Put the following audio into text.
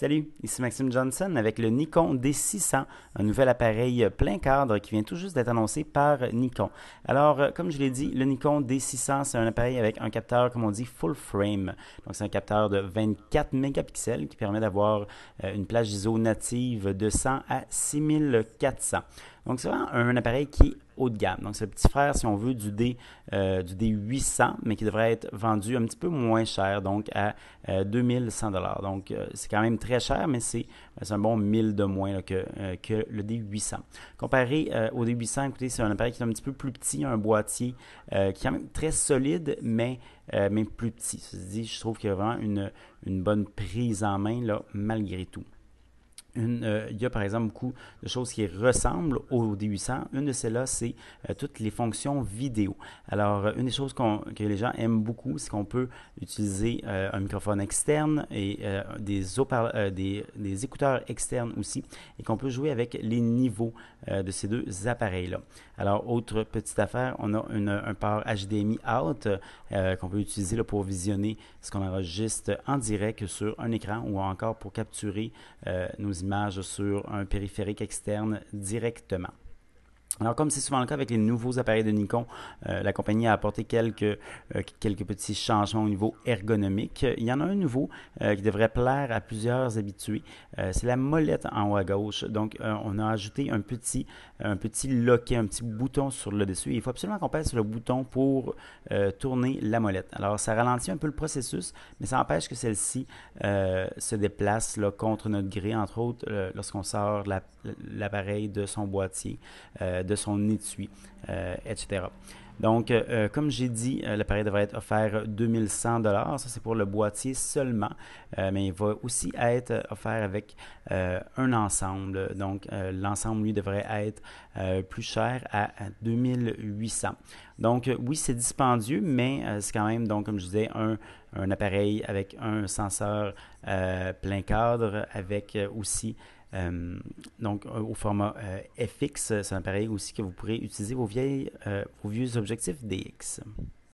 Salut, ici Maxime Johnson avec le Nikon D600, un nouvel appareil plein cadre qui vient tout juste d'être annoncé par Nikon. Alors, euh, comme je l'ai dit, le Nikon D600, c'est un appareil avec un capteur, comme on dit, full frame. Donc, c'est un capteur de 24 mégapixels qui permet d'avoir euh, une plage ISO native de 100 à 6400. Donc, c'est vraiment un appareil qui est haut de gamme. Donc, c'est le petit frère, si on veut, du, D, 800 euh, mais qui devrait être vendu un petit peu moins cher, donc à 2100 euh, Donc, euh, c'est quand même très cher, mais c'est ben, un bon 1000 de moins que, le D800. Comparé au D800, écoutez, c'est un appareil qui est un petit peu plus petit, un boîtier qui est quand même très solide, mais, mais plus petit. Ceci dit, je trouve qu'il y a vraiment une, une bonne prise en main, là, malgré tout. Euh, il y a par exemple beaucoup de choses qui ressemblent au D800. Une de celles-là, c'est euh, toutes les fonctions vidéo. Alors, euh, une des choses que les gens aiment beaucoup, c'est qu'on peut utiliser un microphone externe et des, des, écouteurs externes aussi, et qu'on peut jouer avec les niveaux de ces deux appareils-là. Alors, autre petite affaire, on a un port HDMI out qu'on peut utiliser pour visionner ce qu'on enregistre en direct sur un écran ou encore pour capturer nos images sur un périphérique externe directement. Alors, comme c'est souvent le cas avec les nouveaux appareils de Nikon, euh, la compagnie a apporté quelques, euh, quelques petits changements au niveau ergonomique. Il y en a un nouveau euh, qui devrait plaire à plusieurs habitués. c'est la molette en haut à gauche. Donc, on a ajouté un petit, un petit loquet, un petit bouton sur le dessus. il faut absolument qu'on pèse sur le bouton pour tourner la molette. Alors, ça ralentit un peu le processus, mais ça empêche que celle-ci se déplace là, contre notre gré, entre autres, lorsqu'on sort l'appareil de son boîtier euh, de son étui, euh, etc. Donc, euh, comme j'ai dit, l'appareil devrait être offert 2100 dollars. Ça, c'est pour le boîtier seulement, mais il va aussi être offert avec un ensemble. Donc, l'ensemble, lui, devrait être plus cher à, 2800. Donc, oui, c'est dispendieux, mais c'est quand même, donc, comme je disais, un, un appareil avec un senseur plein cadre, avec aussi euh, donc, euh, au format euh, FX, c'est un appareil aussi que vous pourrez utiliser vos, vieilles, vos vieux objectifs DX.